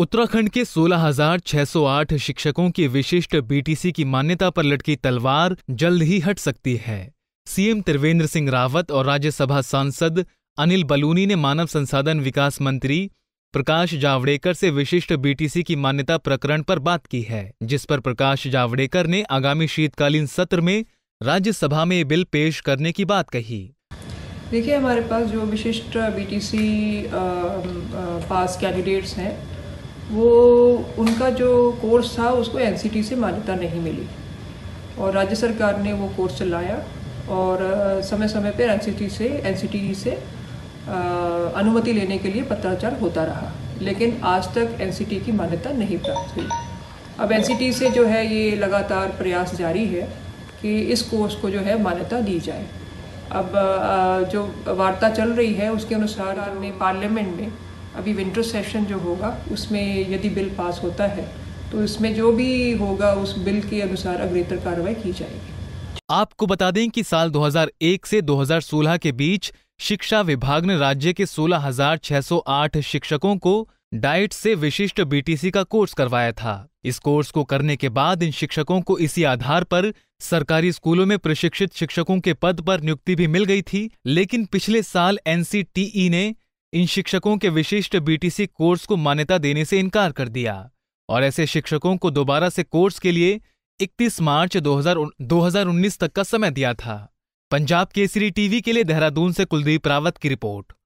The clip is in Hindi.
उत्तराखंड के 16,608 शिक्षकों की विशिष्ट बीटीसी की मान्यता पर लटकी तलवार जल्द ही हट सकती है सीएम त्रिवेंद्र सिंह रावत और राज्यसभा सांसद अनिल बलूनी ने मानव संसाधन विकास मंत्री प्रकाश जावड़ेकर से विशिष्ट बीटीसी की मान्यता प्रकरण पर बात की है जिस पर प्रकाश जावड़ेकर ने आगामी शीतकालीन सत्र में राज्यसभा में बिल पेश करने की बात कही देखिए हमारे पास जो विशिष्ट बीटीसी पास कैंडिडेट्स हैं वो उनका जो कोर्स था उसको एनसीटी से मान्यता नहीं मिली और राज्य सरकार ने वो कोर्स चलाया और समय समय पर एनसीटी से एनसीटी से अनुमति लेने के लिए पत्राचार होता रहा लेकिन आज तक एनसीटी की मान्यता नहीं प्राप्त हुई अब एनसीटी से जो है ये लगातार प्रयास जारी है कि इस कोर्स को जो है मान्यता दी जाए अब जो वार्ता चल रही है उसके अनुसार ने पार्लियामेंट में अभी विंटर सेशन जो होगा उसमें यदि बिल पास होता है तो इसमें जो भी होगा उस बिल के अनुसार अग्रेतर कार्रवाई की जाएगी आपको बता दें कि साल 2001 से 2016 के बीच शिक्षा विभाग ने राज्य के 16,608 शिक्षकों को डाइट से विशिष्ट बीटीसी का कोर्स करवाया था इस कोर्स को करने के बाद इन शिक्षकों को इसी आधार पर सरकारी स्कूलों में प्रशिक्षित शिक्षकों के पद पर नियुक्ति भी मिल गई थी लेकिन पिछले साल एनसीटीई e ने इन शिक्षकों के विशिष्ट बीटीसी कोर्स को मान्यता देने से इनकार कर दिया और ऐसे शिक्षकों को दोबारा से कोर्स के लिए 31 मार्च 2019 तक का समय दिया था पंजाब केसरी टीवी के लिए देहरादून से कुलदीप रावत की रिपोर्ट